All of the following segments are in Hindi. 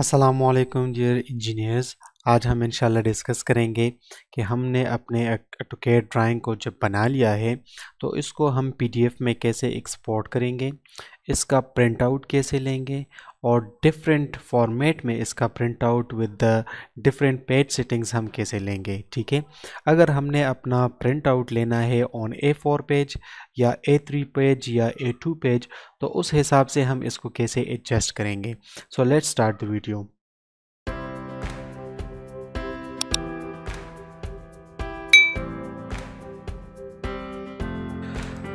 assalomu alaykum dear engineers. आज हम इंशाल्लाह डिस्कस करेंगे कि हमने अपने ऑटोकैड ड्राइंग को जब बना लिया है तो इसको हम पीडीएफ में कैसे एक्सपोर्ट करेंगे इसका प्रिंट आउट कैसे लेंगे और डिफरेंट फॉर्मेट में इसका print out with the different page settings हम कैसे लेंगे ठीक है अगर हमने अपना प्रिंट आउट लेना है ऑन ए फोर पेज या ए थ्री पेज या ए टू पेज तो उस हिसाब से हम इसको कैसे एडजस्ट करेंगे so let's start the video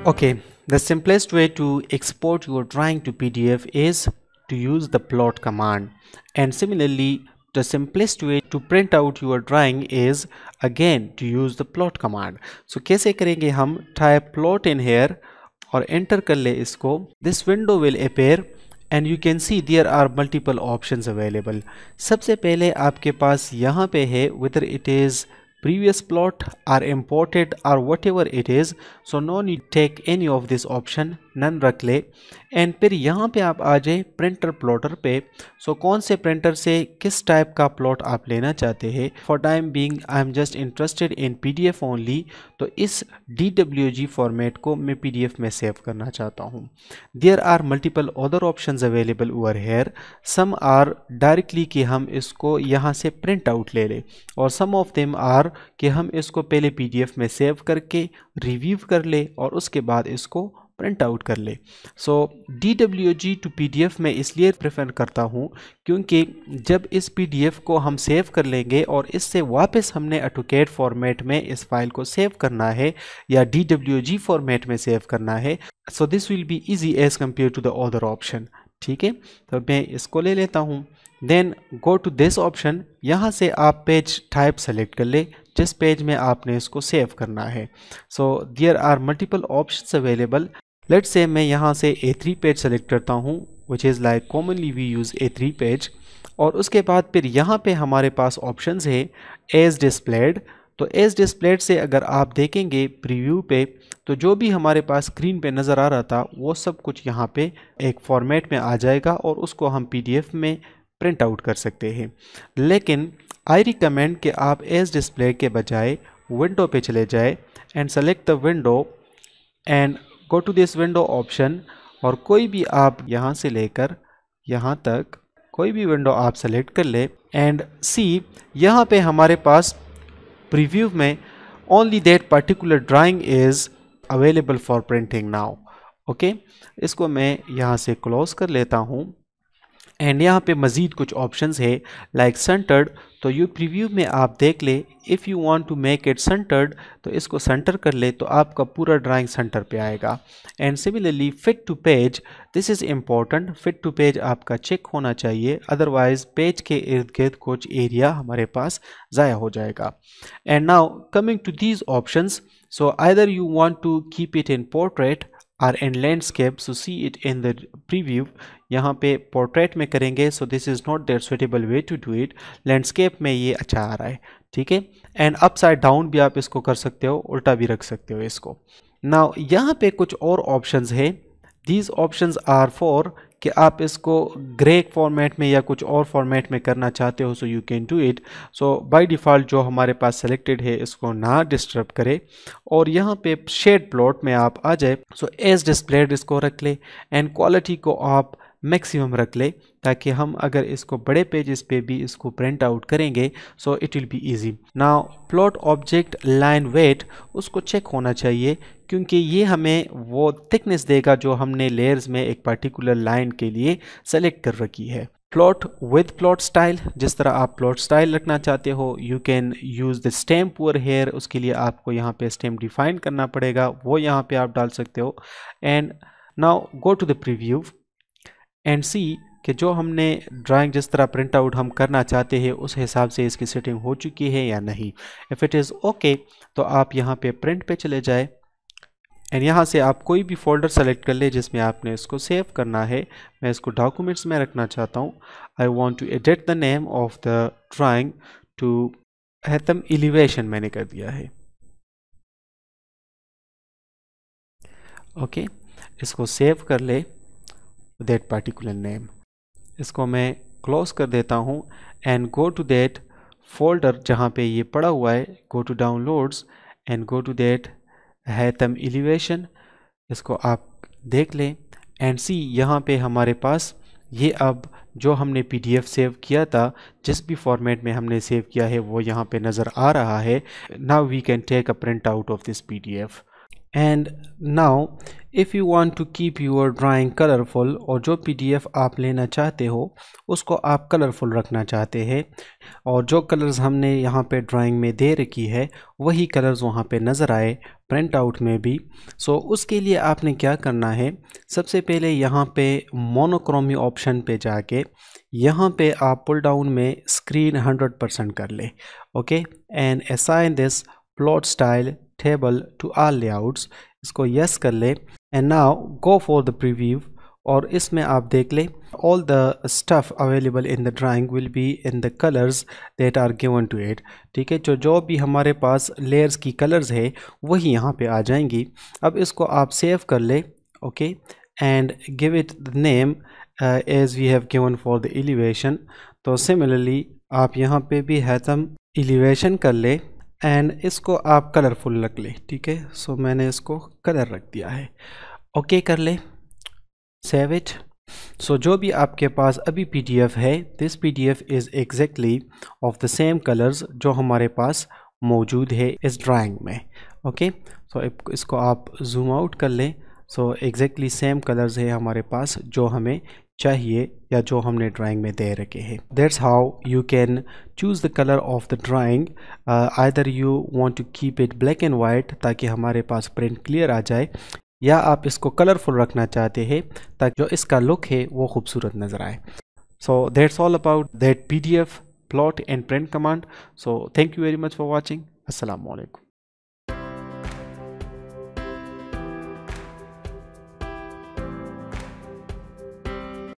Okay, the simplest way to export your drawing to PDF is to use the plot command. And similarly, the simplest way to print out your drawing is again to use the plot command. So कैसे करेंगे हम type plot in here or enter कर ले इसको This window will appear and you can see there are multiple options available. सबसे पहले आपके पास यहाँ पे है whether it is previous plot or imported or whatever it is so no need take any of this option none रख ले एंड फिर यहाँ पे आप आ जाए प्रिंटर प्लॉटर पे सो so, कौन से प्रिंटर से किस टाइप का प्लॉट आप लेना चाहते हैं for time being I am just interested in PDF only तो इस डी फॉर्मेट को मैं पीडीएफ में सेव करना चाहता हूँ there are multiple other option available over here some are directly कि हम इसको यहाँ से प्रिंट आउट ले लें और सम ऑफ देम आर कि हम इसको पहले पीडीएफ में सेव करके रिव्यू कर ले और उसके बाद इसको प्रिंट आउट कर ले so D W G to P D F मैं इसलिए प्रेफर करता हूँ क्योंकि जब इस पी डी एफ को हम सेव कर लेंगे और इससे वापस हमने अटोकेट फॉर्मेट में इस फाइल को सेव करना है या डी डब्ल्यू जी फॉर्मेट में सेव करना है so this will be easy as compare to the other option ठीक है तो मैं इसको ले लेता हूँ then go to this option यहाँ से आप पेज टाइप सेलेक्ट कर ले जिस पेज में आपने इसको सेव करना है so there are multiple option available let's say मैं यहाँ से ए थ्री पेज सेलेक्ट करता हूँ which is like commonly we use A three page और उसके बाद फिर यहाँ पे हमारे पास ऑप्शन है एज डिस्प्लेड तो एज डिस्प्लेड से अगर आप देखेंगे प्रीव्यू पे तो जो भी हमारे पास स्क्रीन पे नज़र आ रहा था वो सब कुछ यहाँ पे एक फॉर्मेट में आ जाएगा और उसको हम पीडीएफ में प्रिंट आउट कर सकते हैं लेकिन आई रिकमेंड कि आप एज डिस्प्ले के बजाय विंडो पे चले जाए and select the window and go to this window option और कोई भी आप यहाँ से लेकर यहाँ तक कोई भी विंडो आप सेलेक्ट कर ले एंड सी यहाँ पे हमारे पास प्रीव्यू में only that particular drawing is available for printing now okay इसको मैं यहाँ से क्लोज कर लेता हूँ एंड यहाँ पे मज़ीद कुछ ऑप्शंस है लाइक सेंटर्ड तो यू प्रीव्यू में आप देख ले if you want to make it centred तो इसको सेंटर कर ले तो आपका पूरा ड्राइंग सेंटर पे आएगा and similarly fit to page this is important fit to page आपका चेक होना चाहिए अदरवाइज़ पेज के इर्द गिर्द कुछ एरिया हमारे पास ज़ाया हो जाएगा and now coming to these option so either you want to keep it in portrait or and landscape so see it in the preview यहाँ पे पोर्ट्रेट में करेंगे so this is not there suitable way to do it landscape में ये अच्छा आ रहा है ठीक है एंड अप साइड डाउन भी आप इसको कर सकते हो उल्टा भी रख सकते हो इसको ना यहाँ पे कुछ और ऑप्शंस है दीज ऑप्शंस आर फॉर कि आप इसको ग्रे फॉर्मेट में या कुछ और फॉर्मेट में करना चाहते हो so you can do it so by default जो हमारे पास सेलेक्टेड है इसको ना डिस्टर्ब करे और यहाँ पे शेड प्लॉट में आप आ जाए सो एज डिस्प्लेड इसको रख ले एंड क्वालिटी को आप मैक्सिमम रख ले ताकि हम अगर इसको बड़े पेजेस पे भी इसको प्रिंट आउट करेंगे so it will be easy now plot object line weight उसको चेक होना चाहिए क्योंकि ये हमें वो थिकनेस देगा जो हमने लेयर्स में एक पर्टिकुलर लाइन के लिए सेलेक्ट कर रखी है प्लॉट विद प्लॉट स्टाइल जिस तरह आप प्लॉट स्टाइल रखना चाहते हो you can use the stem pour here उसके लिए आपको यहाँ पे स्टेम डिफाइन करना पड़ेगा वो यहाँ पे आप डाल सकते हो and now go to the preview and see कि जो हमने ड्राइंग जिस तरह प्रिंट आउट हम करना चाहते हैं उस हिसाब से इसकी सेटिंग हो चुकी है या नहीं इफ़ इट इज़ ओके तो आप यहाँ पे प्रिंट पे चले जाए एंड यहाँ से आप कोई भी फोल्डर सेलेक्ट कर ले जिसमें आपने इसको सेव करना है मैं इसको डॉक्यूमेंट्स में रखना चाहता हूँ I want to edit the name of the drawing to हैतम एलिवेशन मैंने कर दिया है ओके okay, इसको सेव कर ले दैट पार्टिकुलर नेम इसको मैं क्लोज कर देता हूँ and go to that folder जहाँ पे ये पड़ा हुआ है go to downloads and go to that तम एलिवेशन इसको आप देख लें एंड सी यहाँ पे हमारे पास ये अब जो हमने पीडीएफ सेव किया था जिस भी फॉर्मेट में हमने सेव किया है वो यहाँ पे नज़र आ रहा है now we can take a print out of this PDF and now if you want to keep your drawing colourful और जो पीडीएफ आप लेना चाहते हो उसको आप कलरफुल रखना चाहते हैं और जो कलर्स हमने यहाँ पे ड्राइंग में दे रखी है वही कलर्स वहाँ पे नज़र आए प्रिंट आउट में भी सो so, उसके लिए आपने क्या करना है सबसे पहले यहाँ पे मोनोक्रोमी ऑप्शन पे जाके यहाँ पे आप पुल डाउन में स्क्रीन 100% कर ले okay and assign this plot style table to all layouts इसको यस yes कर ले and now go for the preview और इसमें आप देख ले all the stuff available in the drawing will be in the colours that are given to it ठीक है जो जो भी हमारे पास लेयर्स की कलर्स है वही यहाँ पे आ जाएंगी अब इसको आप सेव कर ले okay and give it the name as we have given for the elevation तो सिमिलरली आप यहाँ पे भी हैतम एलिवेशन कर ले एंड इसको आप कलरफुल रख लें ठीक है सो मैंने इसको कलर रख दिया है ओके okay कर ले सेव इट सो जो भी आपके पास अभी पीडीएफ है this PDF is exactly of the same colours जो हमारे पास मौजूद है इस ड्राइंग में ओके okay? सो so, इसको आप जूम आउट कर लें सो एग्जैक्टली सेम कलर्स है हमारे पास जो हमें चाहिए या जो हमने ड्राइंग में दे रखे हैं that's how you can choose the colour of the drawing either you want to keep it black and white ताकि हमारे पास प्रिंट क्लियर आ जाए या आप इसको कलरफुल रखना चाहते हैं ताकि जो इसका लुक है वो खूबसूरत नज़र आए that's all about that P D F plot and print command so thank you very much for watching alaikum